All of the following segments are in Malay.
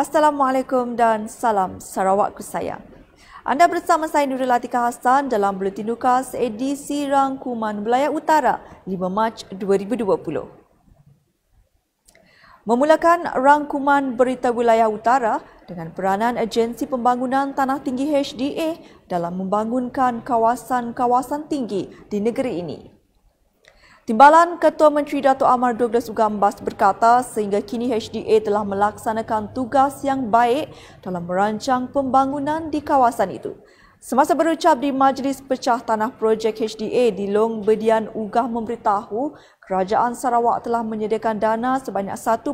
Assalamualaikum dan salam Sarawak kusayang. Anda bersama saya Nurul Latika Hassan dalam Buletin Lukas edisi Rangkuman Belayar Utara 5 Mac 2020. Memulakan rangkuman berita wilayah utara dengan peranan Agensi Pembangunan Tanah Tinggi HDA dalam membangunkan kawasan-kawasan tinggi di negeri ini. Timbalan Ketua Menteri Dato' Amar Douglas Ugambas berkata sehingga kini HDA telah melaksanakan tugas yang baik dalam merancang pembangunan di kawasan itu. Semasa berucap di Majlis Pecah Tanah Projek HDA di Long Bedian Ugah memberitahu Kerajaan Sarawak telah menyediakan dana sebanyak 1.5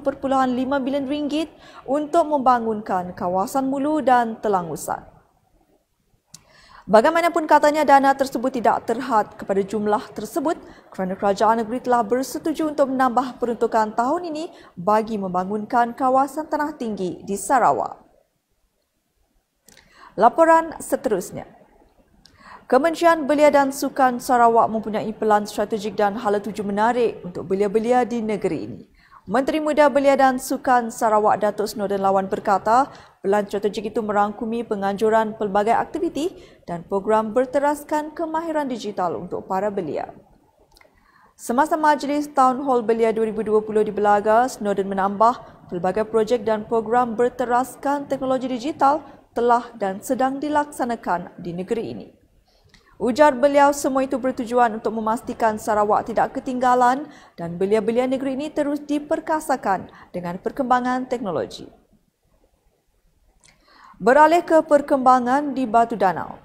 bilion ringgit untuk membangunkan kawasan mulu dan telangusan. Bagaimanapun katanya dana tersebut tidak terhad kepada jumlah tersebut kerana kerajaan negeri telah bersetuju untuk menambah peruntukan tahun ini bagi membangunkan kawasan tanah tinggi di Sarawak. Laporan seterusnya. Kementerian Belia dan Sukan Sarawak mempunyai pelan strategik dan hala tuju menarik untuk belia-belia di negeri ini. Menteri Muda Belia dan Sukan Sarawak Datuk Snowden Lawan berkata, pelan strategi itu merangkumi penganjuran pelbagai aktiviti dan program berteraskan kemahiran digital untuk para belia. Semasa majlis Town Hall Belia 2020 di Belaga, Snowden menambah pelbagai projek dan program berteraskan teknologi digital telah dan sedang dilaksanakan di negeri ini. Ujar beliau semua itu bertujuan untuk memastikan Sarawak tidak ketinggalan dan belia-belia negeri ini terus diperkasakan dengan perkembangan teknologi. Beralih ke perkembangan di Batu Danau.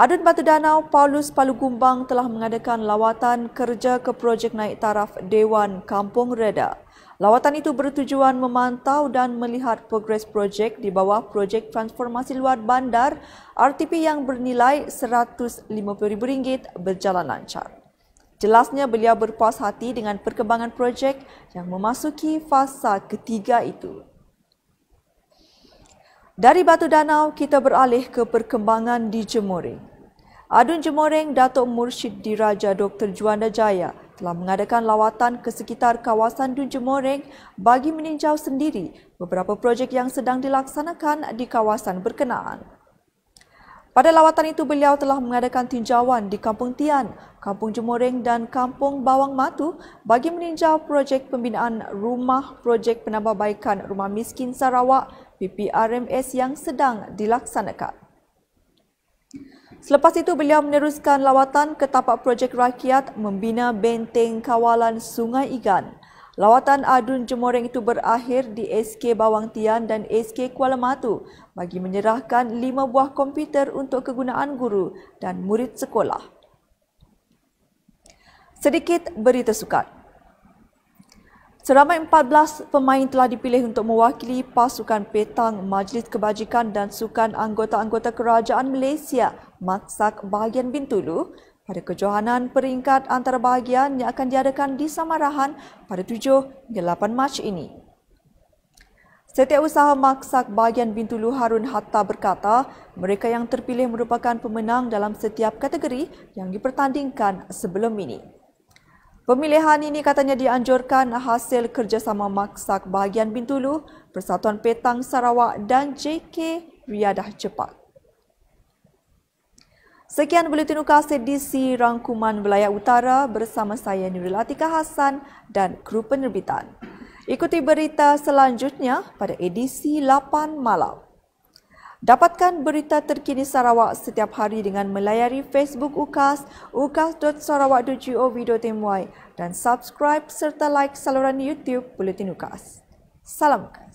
Adun Batu Danau, Paulus Palu Gumbang telah mengadakan lawatan kerja ke projek naik taraf Dewan Kampung Reda. Lawatan itu bertujuan memantau dan melihat progres projek di bawah projek transformasi luar bandar RTP yang bernilai RM150,000 berjalan lancar. Jelasnya beliau berpuas hati dengan perkembangan projek yang memasuki fasa ketiga itu. Dari Batu Danau, kita beralih ke perkembangan di Jemoring. Adun Jemoring, Datuk Murshid Diraja Dr. Juanda Jaya telah mengadakan lawatan ke sekitar kawasan Dun Jemoreng bagi meninjau sendiri beberapa projek yang sedang dilaksanakan di kawasan berkenaan. Pada lawatan itu beliau telah mengadakan tinjauan di Kampung Tian, Kampung Jemoreng dan Kampung Bawang Matu bagi meninjau projek pembinaan rumah projek penambahbaikan rumah miskin Sarawak PPRMS yang sedang dilaksanakan. Selepas itu beliau meneruskan lawatan ke tapak projek rakyat membina benteng kawalan Sungai Igan. Lawatan Adun Jemoreng itu berakhir di SK Bawang Tian dan SK Kuala Matu bagi menyerahkan lima buah komputer untuk kegunaan guru dan murid sekolah. Sedikit berita sukat. Seramai 14 pemain telah dipilih untuk mewakili pasukan petang Majlis Kebajikan dan Sukan Anggota-Anggota Kerajaan Malaysia Maksak Bahagian Bintulu pada kejohanan peringkat antarabahagian yang akan diadakan di Samarahan pada 7 hingga 8 Mac ini. Setiausaha Maksak Bahagian Bintulu Harun Hatta berkata, mereka yang terpilih merupakan pemenang dalam setiap kategori yang dipertandingkan sebelum ini. Pemilihan ini katanya dianjurkan hasil kerjasama Maksa Kebahagian Bintulu, Persatuan Petang Sarawak dan JK Riadah Cepat. Sekian Buletin Ukas edisi Rangkuman Belayar Utara bersama saya Nurul Atika Hassan dan kru penerbitan. Ikuti berita selanjutnya pada edisi 8 malam. Dapatkan berita terkini Sarawak setiap hari dengan melayari Facebook UKAS, ukas.sarawak.gov.my dan subscribe serta like saluran YouTube Buletin UKAS. Salam